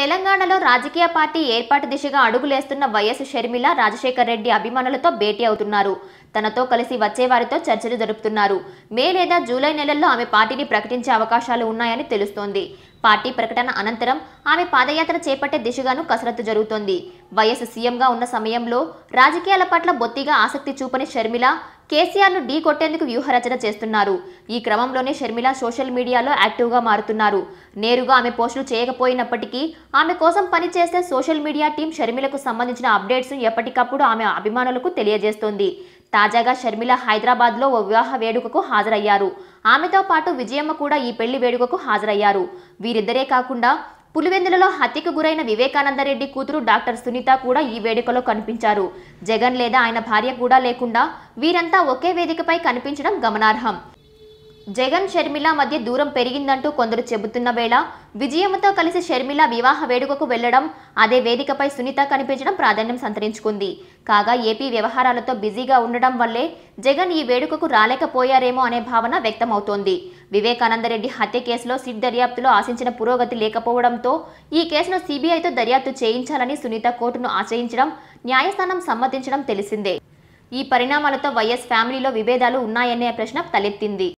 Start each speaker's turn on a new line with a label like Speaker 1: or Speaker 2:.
Speaker 1: తెలంగాణలో రాజకీయ పార్టీ ఏర్పాటు దిశగా అడుగులేస్తున్న వైఎస్ షర్మిల రాజశేఖర్ రెడ్డి అభిమానులతో భేటీ అవుతున్నారు తనతో కలిసి వచ్చేవారితో చర్చలు జరుపుతున్నారు మే లేదా జూలై నెలల్లో ఆమె పార్టీని ప్రకటించే అవకాశాలు ఉన్నాయని తెలుస్తోంది పార్టీ ప్రకటన అనంతరం ఆమె పాదయాత్ర చేపట్టే దిశగాను కసరత్తు జరుగుతోంది వైఎస్ సీఎంగా ఉన్న సమయంలో రాజకీయాల పట్ల బొత్తిగా ఆసక్తి చూపని షర్మిల కేసీఆర్ను ఢీ కొట్టేందుకు వ్యూహరచన చేస్తున్నారు ఈ క్రమంలోనే షర్మిల సోషల్ మీడియాలో యాక్టివ్గా మారుతున్నారు నేరుగా ఆమె పోస్టులు చేయకపోయినప్పటికీ ఆమె కోసం పనిచేసే సోషల్ మీడియా టీం షర్మిలకు సంబంధించిన అప్డేట్స్ ఎప్పటికప్పుడు ఆమె అభిమానులకు తెలియజేస్తోంది తాజాగా షర్మిల హైదరాబాద్లో ఓ వివాహ వేడుకకు హాజరయ్యారు ఆమెతో పాటు విజయమ్మ కూడా ఈ పెళ్లి వేడుకకు హాజరయ్యారు వీరిద్దరే కాకుండా పులివెందులలో హత్యకు గురైన వివేకానందరెడ్డి కూతురు డాక్టర్ సునీత కూడా ఈ వేడుకలో కనిపించారు జగన్ లేదా ఆయన భార్య కూడా లేకుండా వీరంతా ఒకే వేదికపై కనిపించడం గమనార్హం జగన్ షర్మిల మధ్య దూరం పెరిగిందంటూ కొందరు చెబుతున్న వేళ విజయమ్మతో కలిసి షర్మిల వివాహ వేడుకకు వెళ్లడం అదే వేదికపై సునీత కనిపించడం ప్రాధాన్యం సంతరించుకుంది కాగా ఏపీ వ్యవహారాలతో బిజీగా ఉండడం వల్లే జగన్ ఈ వేడుకకు రాలేకపోయారేమో అనే భావన వ్యక్తమవుతోంది వివేకానందరెడ్డి హత్య కేసులో సిట్ దర్యాప్తులో ఆశించిన పురోగతి లేకపోవడంతో ఈ కేసును సీబీఐతో దర్యాప్తు చేయించాలని సునీత కోర్టును ఆశ్రయించడం న్యాయస్థానం సమ్మతించడం తెలిసిందే ఈ పరిణామాలతో వైఎస్ ఫ్యామిలీలో విభేదాలు ఉన్నాయనే ప్రశ్న తలెత్తింది